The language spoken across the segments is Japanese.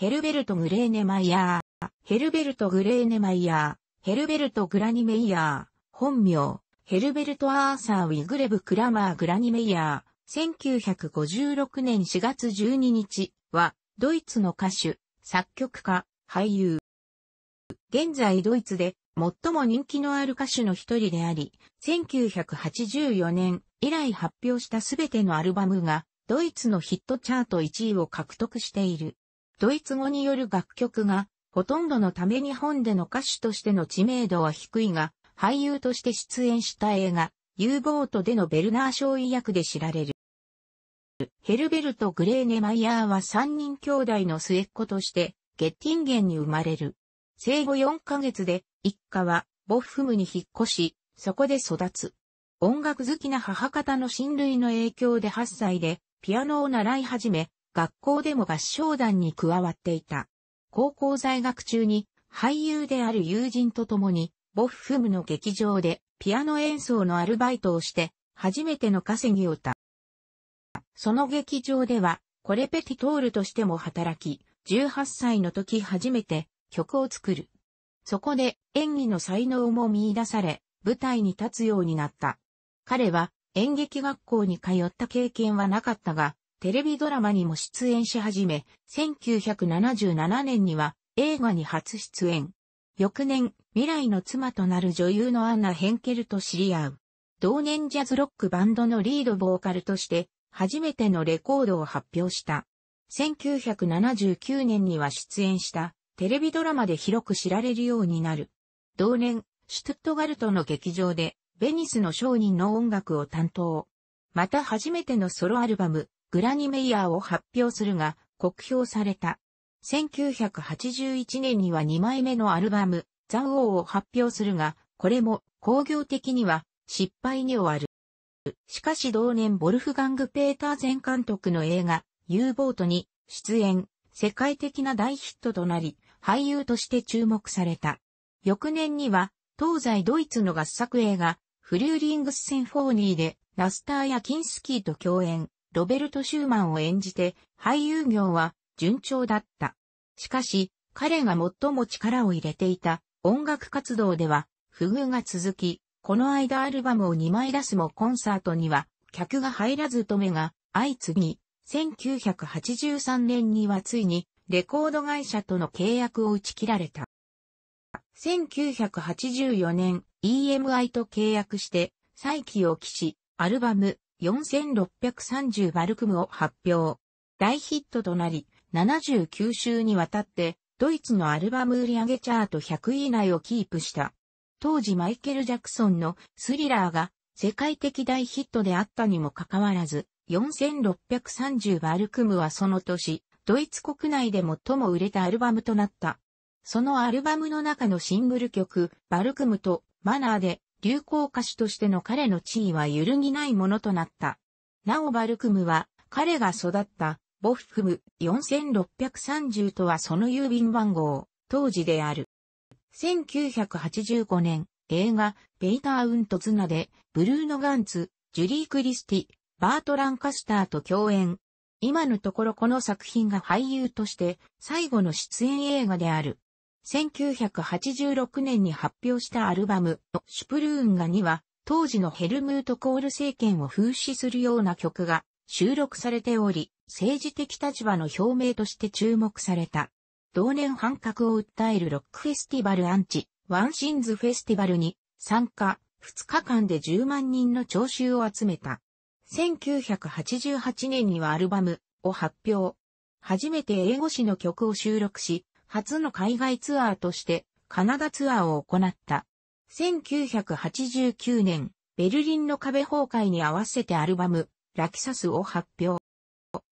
ヘルベルト・グレーネマイヤー、ヘルベルト・グレーネマイヤー、ヘルベルト・グラニメイヤー、本名、ヘルベルト・アーサー・ウィグレブ・クラマー・グラニメイヤー、1956年4月12日は、ドイツの歌手、作曲家、俳優。現在ドイツで最も人気のある歌手の一人であり、1984年以来発表したすべてのアルバムが、ドイツのヒットチャート1位を獲得している。ドイツ語による楽曲が、ほとんどのため日本での歌手としての知名度は低いが、俳優として出演した映画、U ボートでのベルナー少尉役で知られる。ヘルベルト・グレーネマイヤーは3人兄弟の末っ子として、ゲッティンゲンに生まれる。生後4ヶ月で、一家は、ボッフムに引っ越し、そこで育つ。音楽好きな母方の親類の影響で8歳で、ピアノを習い始め、学校でも合唱団に加わっていた。高校在学中に俳優である友人と共に、ボッフムの劇場でピアノ演奏のアルバイトをして、初めての稼ぎを歌。た。その劇場では、コレペティトールとしても働き、18歳の時初めて曲を作る。そこで演技の才能も見出され、舞台に立つようになった。彼は演劇学校に通った経験はなかったが、テレビドラマにも出演し始め、1977年には映画に初出演。翌年、未来の妻となる女優のアンナ・ヘンケルと知り合う。同年ジャズロックバンドのリードボーカルとして、初めてのレコードを発表した。1979年には出演したテレビドラマで広く知られるようになる。同年、シュトゥットガルトの劇場で、ベニスの商人の音楽を担当。また初めてのソロアルバム、グラニメイヤーを発表するが、酷評された。1981年には2枚目のアルバム、ザ・ウォーを発表するが、これも工業的には失敗に終わる。しかし同年ボルフガング・ペーター前監督の映画、U ボートに出演、世界的な大ヒットとなり、俳優として注目された。翌年には、東西ドイツの合作映画、フリューリングス・センフォーニーで、ラスターやキンスキーと共演。ロベルト・シューマンを演じて、俳優業は順調だった。しかし、彼が最も力を入れていた音楽活動では不遇が続き、この間アルバムを2枚出すもコンサートには客が入らず止めが相次ぎ、1983年にはついにレコード会社との契約を打ち切られた。1984年、EMI と契約して、再起を期し、アルバム、4630バルクムを発表。大ヒットとなり、79週にわたって、ドイツのアルバム売上チャート100位以内をキープした。当時マイケル・ジャクソンのスリラーが世界的大ヒットであったにもかかわらず、4630バルクムはその年、ドイツ国内で最も売れたアルバムとなった。そのアルバムの中のシングル曲、バルクムとマナーで流行歌手としての彼の地位は揺るぎないものとなった。なおバルクムは、彼が育った、ボフフム4630とはその郵便番号、当時である。1985年、映画、ベイターウントズナで、ブルーノ・ガンツ、ジュリー・クリスティ、バート・ランカスターと共演。今のところこの作品が俳優として最後の出演映画である。1986年に発表したアルバム、シュプルーンガには、当時のヘルムート・コール政権を風刺するような曲が収録されており、政治的立場の表明として注目された。同年反核を訴えるロックフェスティバルアンチ、ワンシンズフェスティバルに参加、2日間で10万人の聴衆を集めた。1988年にはアルバムを発表。初めて英語詞の曲を収録し、初の海外ツアーとしてカナダツアーを行った。1989年、ベルリンの壁崩壊に合わせてアルバム、ラキサスを発表。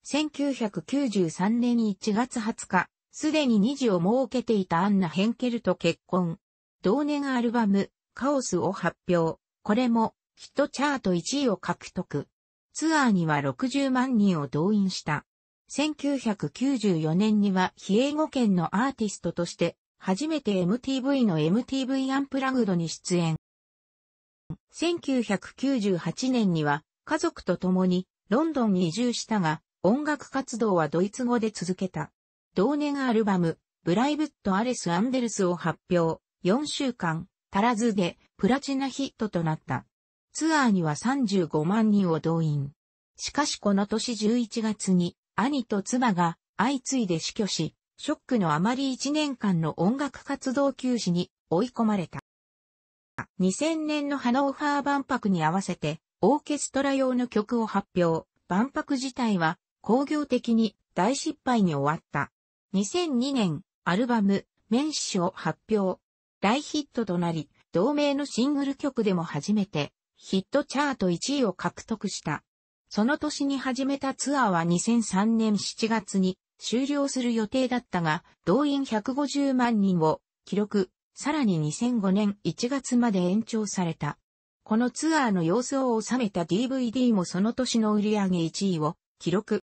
1993年1月20日、すでに2児を設けていたアンナ・ヘンケルと結婚。同年アルバム、カオスを発表。これも、ヒットチャート1位を獲得。ツアーには60万人を動員した。1994年には非英語圏のアーティストとして初めて MTV の MTV アンプラグドに出演。1998年には家族と共にロンドンに移住したが音楽活動はドイツ語で続けた。同年アルバムブライブット・アレス・アンデルスを発表。4週間足らずでプラチナヒットとなった。ツアーには35万人を動員。しかしこの年11月に兄と妻が相次いで死去し、ショックのあまり1年間の音楽活動休止に追い込まれた。2000年のハノーファー万博に合わせてオーケストラ用の曲を発表。万博自体は工業的に大失敗に終わった。2002年アルバムメンシを発表。大ヒットとなり、同名のシングル曲でも初めてヒットチャート1位を獲得した。その年に始めたツアーは2003年7月に終了する予定だったが、動員150万人を記録、さらに2005年1月まで延長された。このツアーの様子を収めた DVD もその年の売り上げ1位を記録。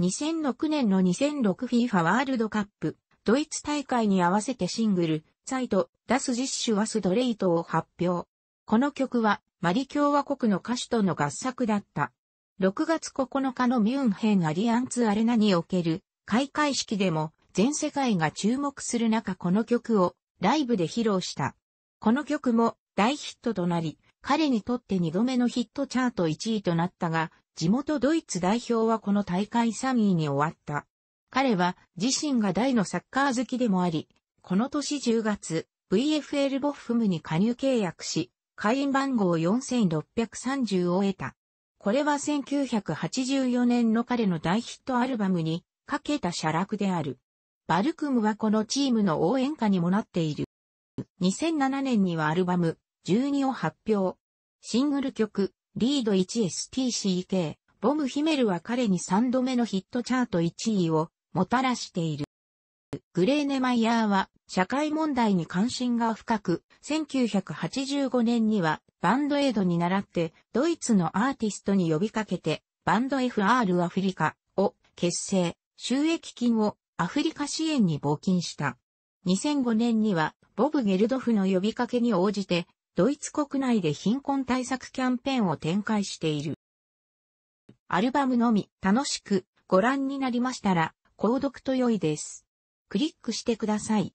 2006年の 2006FIFA ワールドカップ、ドイツ大会に合わせてシングル、サイト、ダスジッシュワスドレイトを発表。この曲はマリ共和国の歌手との合作だった。6月9日のミュンヘンアリアンツアレナにおける開会式でも全世界が注目する中この曲をライブで披露した。この曲も大ヒットとなり、彼にとって2度目のヒットチャート1位となったが、地元ドイツ代表はこの大会3位に終わった。彼は自身が大のサッカー好きでもあり、この年10月、VFL ボッフムに加入契約し、会員番号4630を得た。これは1984年の彼の大ヒットアルバムにかけた写楽である。バルクムはこのチームの応援歌にもなっている。2007年にはアルバム12を発表。シングル曲リード 1STCK ボムヒメルは彼に3度目のヒットチャート1位をもたらしている。グレーネマイヤーは社会問題に関心が深く、1985年にはバンドエイドに倣ってドイツのアーティストに呼びかけてバンド FR アフリカを結成、収益金をアフリカ支援に募金した。2005年にはボブ・ゲルドフの呼びかけに応じてドイツ国内で貧困対策キャンペーンを展開している。アルバムのみ楽しくご覧になりましたら購読と良いです。クリックしてください。